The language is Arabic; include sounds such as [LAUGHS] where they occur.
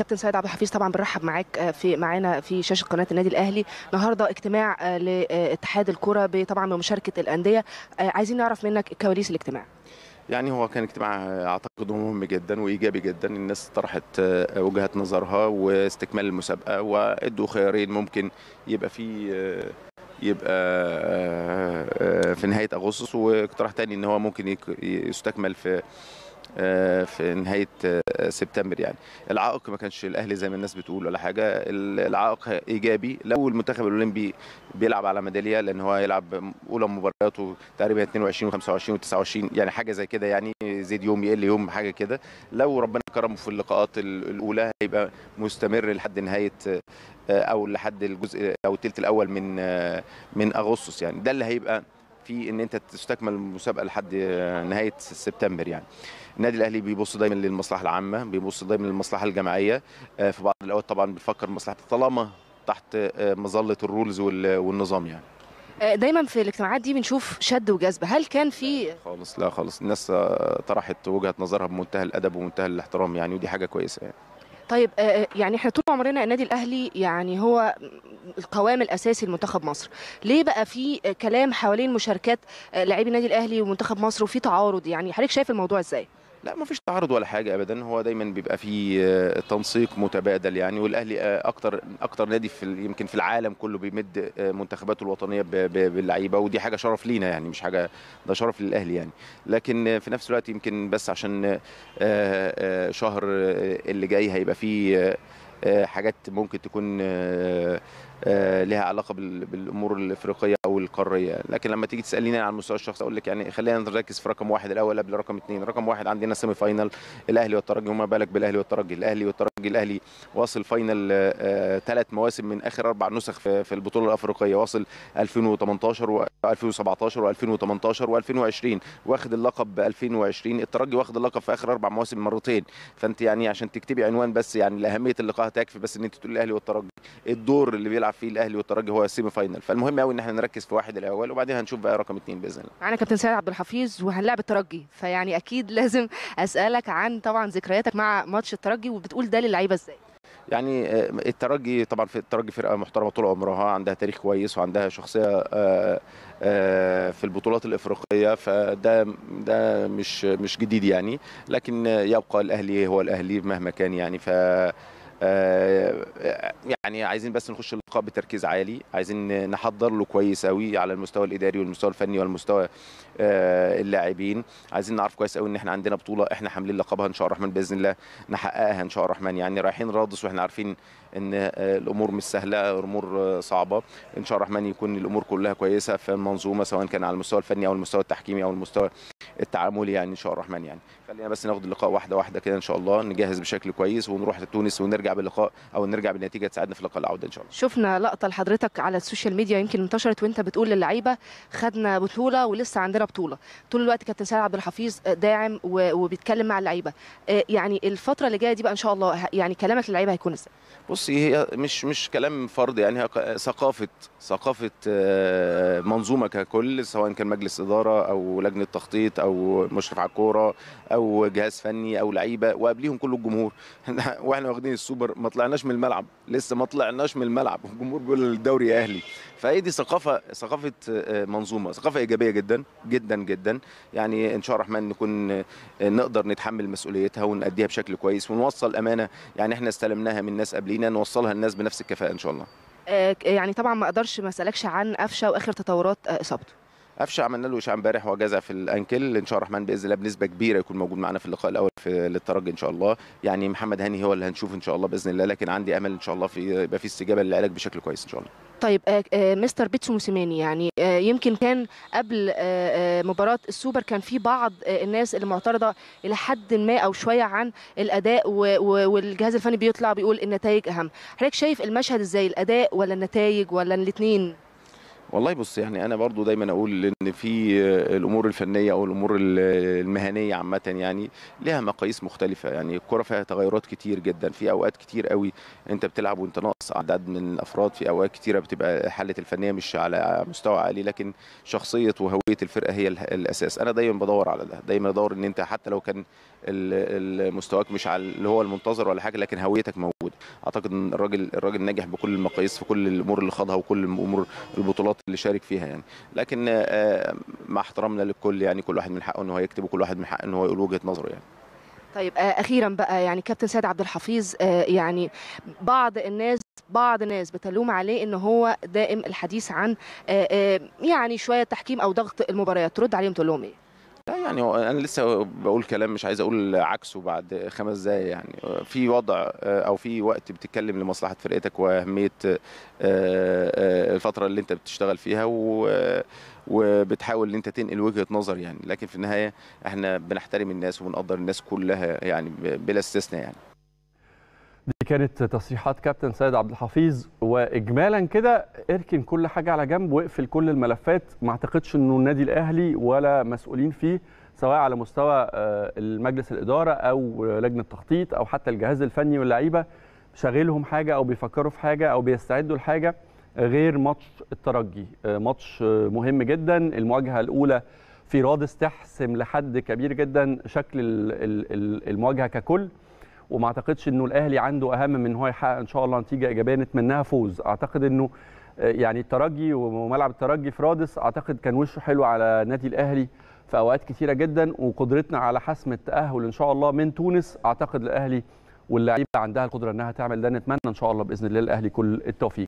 كابتن سيد عبد الحفيظ طبعا بنرحب معاك آه، في معانا في شاشه قناه النادي الاهلي النهارده اجتماع آه، لاتحاد الكره طبعا بمشاركه الانديه آه، عايزين نعرف منك كواليس الاجتماع يعني هو كان اجتماع اعتقد مهم جدا وايجابي جدا الناس طرحت وجهه نظرها واستكمال المسابقه وادوا خيارين ممكن يبقى في يبقى في نهايه اغسطس واقتراح تاني ان هو ممكن يستكمل في آه، في نهايه آه، سبتمبر يعني العائق ما كانش الاهلي زي ما الناس بتقول ولا حاجه العائق ايجابي لو المنتخب الاولمبي بيلعب على ميداليه لان هو هيلعب اولى مبارياته تقريبا 22 و25 و29 يعني حاجه زي كده يعني زيد يوم يقل يوم حاجه كده لو ربنا كرمه في اللقاءات الاولى هيبقى مستمر لحد نهايه آه، او لحد الجزء او الثلث الاول من من اغسطس يعني ده اللي هيبقى في ان انت تستكمل المسابقه لحد نهايه سبتمبر يعني النادي الاهلي بيبص دايما للمصلحه العامه بيبص دايما للمصلحه الجماعيه آه، في بعض الاوقات طبعا بيفكر مصلحه طالما تحت آه، مظله الرولز والنظام يعني آه، دايما في الاجتماعات دي بنشوف شد وجذب هل كان في خالص لا خالص الناس طرحت وجهه نظرها بمنتهى الادب ومنتهى الاحترام يعني ودي حاجه كويسه يعني طيب آه، آه، يعني احنا طول عمرنا النادي الاهلي يعني هو القوام الاساسي لمنتخب مصر ليه بقى في كلام حوالين مشاركات آه، لاعبي النادي الاهلي ومنتخب مصر وفي تعارض يعني حضرتك شايف الموضوع ازاي لا ما فيش تعارض ولا حاجه ابدا هو دايما بيبقى في آه، تنسيق متبادل يعني والاهلي آه، اكتر اكتر نادي في يمكن في العالم كله بيمد آه، منتخباته الوطنيه باللعيبه ودي حاجه شرف لينا يعني مش حاجه ده شرف للاهلي يعني لكن في نفس الوقت يمكن بس عشان شهر اللي جاي هيبقى فيه حاجات ممكن تكون لها علاقه بالامور الافريقيه القاريه لكن لما تيجي تساليني على المستوى الشخصي اقول لك يعني خلينا نركز في رقم واحد الاول قبل رقم اثنين رقم واحد عندنا سيمي فاينل الاهلي والترجي وما بالك بالاهلي والترجي الاهلي والترجي الاهلي واصل فاينل آه، ثلاث آه، مواسم من اخر اربع نسخ في البطوله الافريقيه واصل 2018 و 2017 و2018 و2020 واخد اللقب ب 2020 الترجي واخد اللقب في اخر اربع مواسم مرتين فانت يعني عشان تكتبي عنوان بس يعني لاهميه اللقاء هتكفي بس ان انت تقول الاهلي والترجي الدور اللي بيلعب فيه الاهلي والترجي هو السيمي فاينل فالمهم قوي ان احنا نركز في واحد الاول وبعدين هنشوف بقى رقم اثنين باذن الله معانا كابتن سيد عبد الحفيظ وهنلاعب الترجي فيعني اكيد لازم اسالك عن طبعا ذكرياتك مع ماتش الترجي وبتقول ده للعيبه ازاي يعني آه، الترجي طبعا في الترجي فرقه محترمه طول عمرها عندها تاريخ كويس وعندها شخصيه آه، آه، في البطولات الافريقيه فده ده مش مش جديد يعني لكن يبقى الاهلي هو الاهلي مهما كان يعني ف آه، يعني عايزين بس نخش اللقاء بتركيز عالي عايزين نحضر له كويس قوي على المستوى الاداري والمستوى الفني والمستوى آه، اللاعبين عايزين نعرف كويس قوي ان احنا عندنا بطوله احنا حاملين لقبها ان شاء الرحمن باذن الله نحققها ان شاء الرحمن يعني رايحين رادس واحنا عارفين ان آه، الامور مش سهله الامور صعبه ان شاء الرحمن يكون الامور كلها كويسه في المنظومه سواء كان على المستوى الفني او المستوى التحكيمي او المستوى التعاملي يعني ان شاء الرحمن يعني خلينا بس ناخد اللقاء واحده واحده كده ان شاء الله نجهز بشكل كويس ونروح لتونس ونرجع باللقاء او نرجع بنتيجه تساعدنا في لقاء العوده ان شاء الله شفنا لقطه لحضرتك على السوشيال ميديا يمكن انتشرت وانت بتقول للعيبه خدنا بطوله ولسه عندنا بطوله طول الوقت كابتن سيد عبد الحفيظ آه، داعم وبيتكلم مع اللعيبه آه، يعني الفتره اللي جايه دي بقى ان شاء الله يعني كلامك للعيبه هيكون ازاي بصي هي مش مش كلام فرد يعني ثقافه ثقافه آه، منظومه ككل سواء كان مجلس اداره او لجنه تخطيط او مشرف على الكوره او او جهاز فني او لعيبه وقبليهم كل الجمهور [LAUGHS] واحنا واخدين السوبر ما طلعناش من الملعب لسه ما طلعناش من الملعب الجمهور بيقول الدوري يا اهلي فهي دي ثقافه ثقافه آه، منظومه ثقافه ايجابيه جدا جدا جدا يعني ان شاء الله الرحمن نكون آه، نقدر نتحمل مسؤوليتها ونأديها بشكل كويس ونوصل امانه يعني احنا استلمناها من ناس قبلينا نوصلها للناس بنفس الكفاءه ان شاء الله آه، يعني طبعا ما اقدرش ما اسالكش عن قفشه واخر تطورات اصابته قفشه عملنا له اشعه امبارح وجزع في الانكل ان شاء الرحمن باذن الله بنسبه كبيره يكون موجود معانا في اللقاء الاول في للترجي ان شاء الله يعني محمد هاني هو اللي هنشوف ان شاء الله باذن الله لكن عندي امل ان شاء الله في يبقى في استجابه للعلاج بشكل كويس ان شاء الله طيب آه, آه، مستر بيتسو موسيماني يعني آه يمكن كان قبل آه, آه، مباراه السوبر كان في بعض آه، الناس اللي معترضه الى حد ما او شويه عن الاداء والجهاز الفني بيطلع بيقول النتائج اهم حضرتك شايف المشهد ازاي الاداء ولا النتائج ولا الاثنين والله بص يعني انا برضو دايما اقول ان في الامور الفنيه او الامور المهنيه عامه يعني لها مقاييس مختلفه يعني الكره فيها تغيرات كتير جدا في اوقات كتير قوي انت بتلعب وانت ناقص اعداد من الافراد في اوقات كتيره بتبقى حاله الفنيه مش على مستوى عالي لكن شخصيه وهويه الفرقه هي الاساس انا دايما بدور على ده دايما بدور ان انت حتى لو كان مستواك مش على اللي هو المنتظر ولا حاجه لكن هويتك موجوده اعتقد ان الراجل الراجل ناجح بكل المقاييس في كل الامور اللي خاضها وكل الامور البطولات اللي شارك فيها يعني لكن آه، مع احترامنا للكل يعني كل واحد من حقه ان هو يكتب وكل واحد من حقه ان هو يقول وجهه نظره يعني طيب آه، اخيرا بقى يعني كابتن سيد عبد الحفيظ آه، يعني بعض الناس بعض الناس بتلوم عليه ان هو دائم الحديث عن يعني شويه تحكيم او ضغط المباريات ترد عليهم تقول لهم ايه لا يعني انا لسه بقول كلام مش عايز اقول عكسه بعد خمس دقايق يعني في وضع آه، او في وقت بتتكلم لمصلحه فرقتك واهميه آه، آه، الفتره اللي انت بتشتغل فيها و وبتحاول ان انت تنقل وجهه نظر يعني لكن في النهايه احنا بنحترم الناس وبنقدر الناس كلها يعني بلا استثناء يعني دي كانت تصريحات كابتن سيد عبد الحفيظ واجمالا كده اركن كل حاجه على جنب واقفل كل الملفات ما اعتقدش انه النادي الاهلي ولا مسؤولين فيه سواء على مستوى آه، المجلس الاداره او لجنه التخطيط او حتى الجهاز الفني واللعيبه شاغلهم حاجه او بيفكروا في حاجه او بيستعدوا لحاجه غير ماتش الترجي آه، ماتش آه، مهم جدا المواجهه الاولى في رادس تحسم لحد كبير جدا شكل المواجهه ككل وما اعتقدش انه الاهلي عنده اهم من هو يحقق ان شاء الله نتيجه ايجابيه نتمناها فوز اعتقد انه آه، يعني الترجي وملعب الترجي في رادس اعتقد كان وشه حلو على نادي الاهلي في اوقات كثيره جدا وقدرتنا على حسم التاهل ان شاء الله من تونس اعتقد الاهلي واللعيبه عندها القدره انها تعمل ده نتمنى ان شاء الله باذن الله الاهلي كل التوفيق